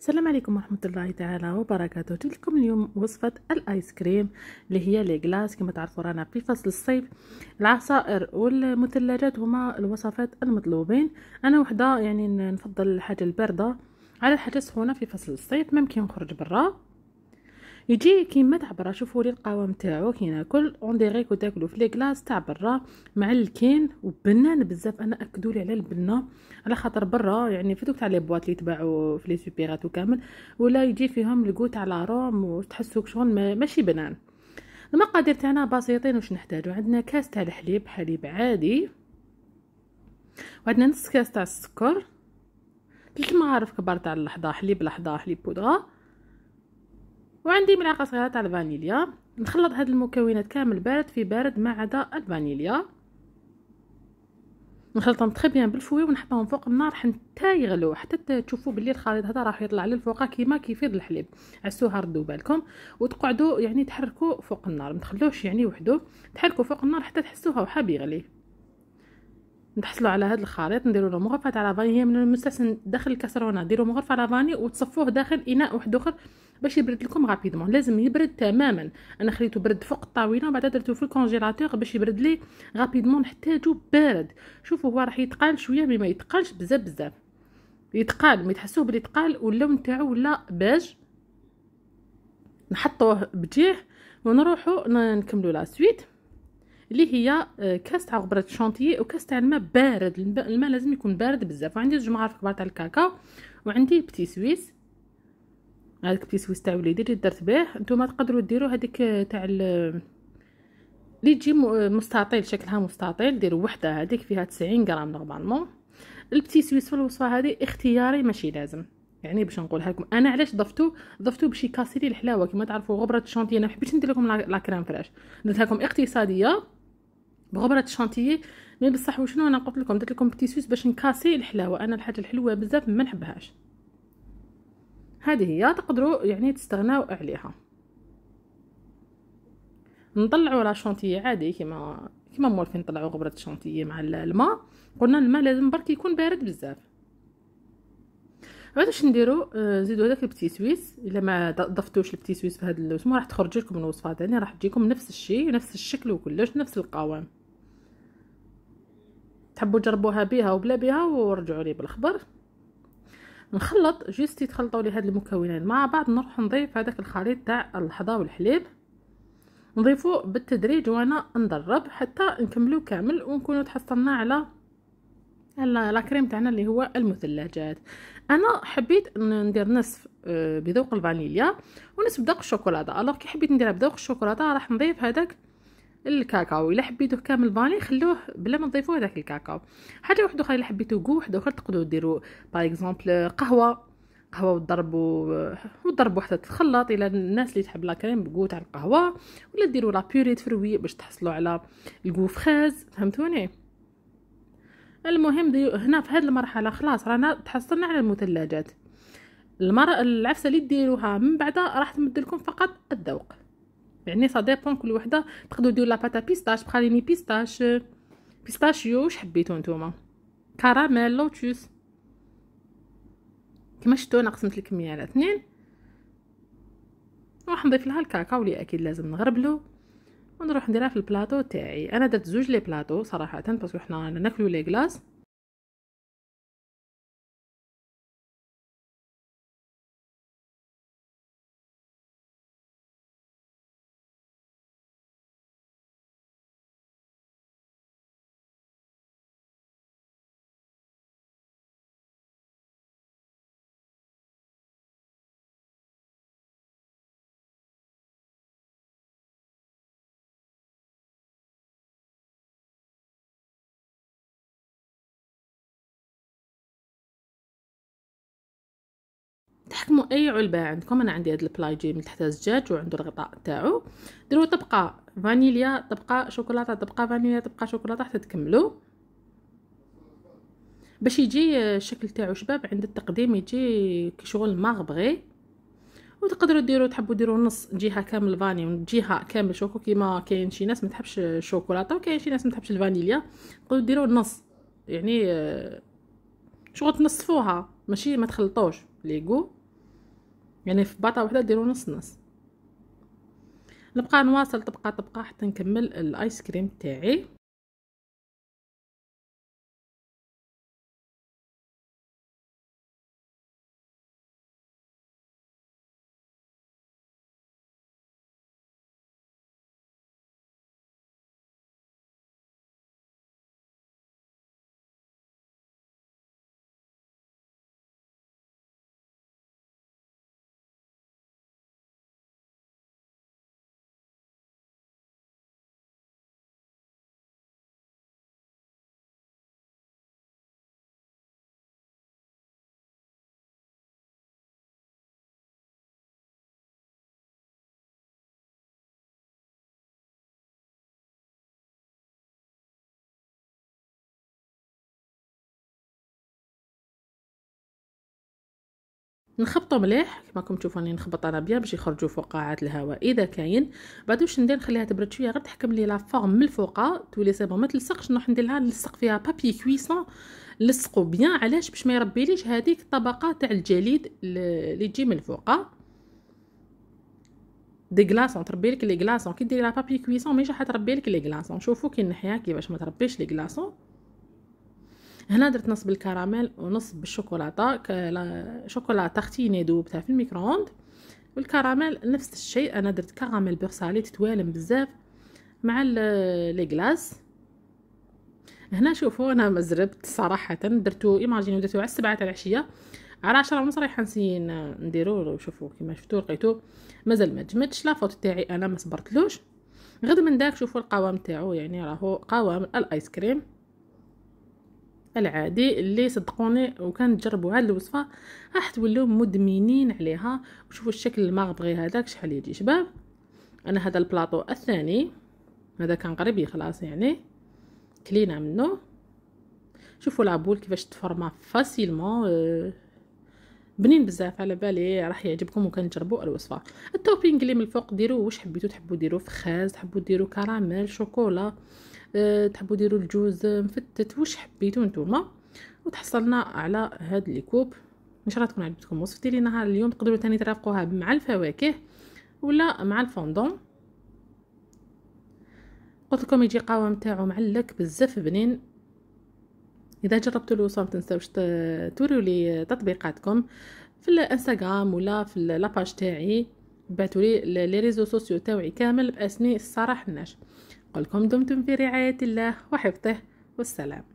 السلام عليكم ورحمة الله تعالى وبركاته جبت لكم اليوم وصفة الايس كريم اللي هي لي غلاس كما تعرفوا رانا في فصل الصيف العصائر والمثلجات هما الوصفات المطلوبين انا وحده يعني نفضل الحاجة الباردة على الحاجة السخونة في فصل الصيف ممكن نخرج برا يجي كيما تاع برا شوفوا لي القوام تاعو كي ناكل اون كو تاكلو في لي كلاص تاع برا مع الكين وبنان بزاف انا اكدوا لي على البنه على خاطر برا يعني في تاع لي بواط لي تباعو في لي سوبيرات وكامل ولا يجي فيهم الكو تاع لا روم وتحسوك شغل ماشي بنان المقادير تاعنا بسيطين واش نحتاجو عندنا كاس تاع الحليب حليب عادي وعندنا نص كاس تاع السكر ثلاث معارف كبار تاع اللحظه حليب لحظه حليب بودره وعندي ملعقه صغيره تاع الفانيليا نخلط هاد المكونات كامل بارد في بارد ما عدا الفانيليا نخلطهم تري بيان بالفوي ونحطهم فوق النار حتى يغلو حتى تشوفوا باللي الخليط هذا راح يطلع للفوق كيما كيفيض الحليب عسوها ردوا بالكم وتقعدوا يعني تحركوا فوق النار ما تخلوهش يعني وحده تحركوا فوق النار حتى تحسوها وحاب يغلي نحصلوا على هذا الخليط نديروا له مغرفه تاع لافاني هي من المستحسن داخل الكاسرونه ديروا مغرفه لافاني وتصفوه داخل اناء واحد اخر باش يبرد لكم غابيدمون لازم يبرد تماما انا خليته برد فوق الطاوله وبعد درته في الكونجيلاتور باش يبرد لي غابيدمون نحتاجو بارد شوفوا هو راح يتقال شويه مي ما يتقالش بزاف بزاف يتقال مي تحسوه بلي تقال واللون تاعو ولا باج نحطوه بجيه ونروحو نكملو لا سويت اللي هي آه، كاس تاع غبره الشونتيي وكاس تاع الماء بارد الماء لازم يكون بارد بزاف وعندي زوج مغارف كبار تاع الكاكاو وعندي بتي سويس هذاك بتي سويس تاع وليدي اللي درت به نتوما تقدروا ديروا هذيك آه، تاع اللي تجي آه، مستطيل شكلها مستطيل ديروا وحده هذيك فيها 90 غرام نورمالمون البتي سويس في الوصفه هذه اختياري ماشي لازم يعني باش نقولها لكم انا علاش ضفتو ضفتو باش يكاسري الحلاوه كما تعرفوا غبره الشونتي انا ما حبيتش ندير لكم لا كريم فريش درت لكم اقتصاديه بغبره الشانتيي مي بصح وشنو انا قلت لكم درت لكم بتيسوس باش نكاسي الحلاوه انا الحاجه الحلوه بزاف ما نحبهاش هذه هي تقدروا يعني تستغناو عليها نطلعوا لا شونتيي عادي كيما كيما مولفين نطلعوا غبره الشونتيي مع الماء قلنا الماء لازم برك يكون بارد بزاف عاد واش نديرو نزيدو آه، هذاك البتي سويس الا ما ضفتوش البتي سويس في هذا الوسمو راح تخرج لكم الوصفه ثاني راح تجيكم نفس الشيء نفس الشكل وكلش نفس القوام تحبوا جربوها بها وبلا بها ورجعوا لي بالخبر نخلط جيستي تخلطوا لي هاد المكونات مع بعض نروح نضيف هذاك الخليط تاع الحضا والحليب نضيفو بالتدريج وانا ندرب حتى نكملو كامل ونكونوا تحصلنا على لا كريم تاعنا اللي هو المثلجات انا حبيت ندير نصف آه، بذوق الفانيليا ونصف بذوق الشوكولاته الوغ كي حبيت نديرها بذوق الشوكولاته راح نضيف هذاك الكاكاو الا حبيتوه كامل فاني خلوه بلا ما نضيفوه هذاك الكاكاو حاجه وحده اخرى الا حبيتو كو وحده اخرى تقدروا ديروا باغ اكزومبل قهوه قهوه وتضربوا وتضربوا حتى تخلط الى الناس اللي تحب لا كريم بكو تاع القهوه ولا ديروا لا بيوري تفروي باش تحصلوا على الكو فخاز فهمتوني المهم دي هنا في هذه المرحله خلاص رانا تحصلنا على المثلجات المر العفسه اللي ديروها من بعد راح تمد لكم فقط الذوق يعني سا ديبون كل وحده تقدروا ديروا لاباتا بيستاش براليني بيستاش بيستاشيو واش حبيتو نتوما كراميل لوتوس كما شفتوا انا قسمت الكميه على اثنين راح نضيف لها الكاكاو اللي اكيد لازم نغربلو ونروح نديرها في البلاطو تاعي انا درت زوج لي بلاطو صراحه باسكو حنا ناكلو لي كلاص تحكموا اي علبه عندكم انا عندي هذا البلايجي من تحت الزجاج وعنده الغطاء تاعو ديروا طبقه فانيليا طبقه شوكولاته طبقه فانيليا طبقه شوكولاته حتى تكملوا باش يجي الشكل تاعو شباب عند التقديم يجي كي شغل ما بغي وتقدروا ديروا تحبوا ديروا نص جهه كامل فاني وجهه كامل شوكو كيما كاين شي ناس ما تحبش الشوكولاته وكاين شي ناس ما تحبش الفانيليا تقدروا ديروا نص يعني آه، شغل تنصفوها ماشي ما تخلطوش ليغو يعني في باطه وحده ديروا نص نص نبقى نواصل طبقه طبقه حتى نكمل الايس كريم تاعي نخبطو مليح كما راكم تشوفوني نخبط انا بيان باش يخرجوا فقاعات الهواء اذا كاين بعد واش ندير نخليها تبرد شويه غير تحكم لي لا فورم من الفوق تولي سي ما تلصقش نروح ندير لها نلصق فيها بابي كويسون نلصقو بيان علاش باش ما يربيليش هذيك الطبقه تاع الجليد اللي تجي من الفوق دي غلاصون تربي لك لي غلاصون كي ديري لا بابي كويسون ماشي حتربي لك لي غلاصون شوفوا كي نحيها كيفاش ما تربيش لي غلاصون هنا درت نص بالكراميل ونص بالشوكولاته شوكولاته ختينه دوبتها في الميكرووند والكراميل نفس الشيء انا درت كراميل بيرسالي تتوالم بزاف مع لي كلاص هنا شوفوا انا مزربت صراحه درتو ايماجينو درتو على السبعة تاع العشيه على عشرة ونص رايحه نسين نديرو شوفوا كيما شفتو لقيتو مازال ما جمدش لا فوت تاعي انا ما صبرتلوش غد من داك شوفوا القوام تاعو يعني راهو قوام الايس كريم العادي اللي صدقوني وكان تجربوا هاد الوصفه راح تولوا مدمنين عليها وشوفوا الشكل المغبغي هذاك شحال يجي شباب انا هذا البلاطو الثاني هذا كان قريب خلاص يعني كلينا منه شوفوا لابول كيفاش تفرما فاسيلمون آه، بنين بزاف على بالي راح يعجبكم وكان تجربوا الوصفه التوبينغ اللي من الفوق ديروا واش حبيتو تحبوا ديروا فخاز تحبوا ديروا كراميل شوكولا أه، تحبوا ديروا الجوز أه، مفتت واش حبيتو نتوما وتحصلنا على هاد لي كوب ان شاء الله تكون عجبتكم وصفتي لي نهار اليوم تقدروا تاني ترافقوها مع الفواكه ولا مع الفوندون قلت لكم يجي قوام تاعو معلك بزاف بنين اذا جربتوا الوصفه ما تنساوش توريو لي تطبيقاتكم في الانستغرام ولا في لاباج تاعي بعثوا لي لي ريزو سوسيو تاوعي كامل باسمي الصراح الناش قلكم دمتم في رعاية الله وحفظه والسلام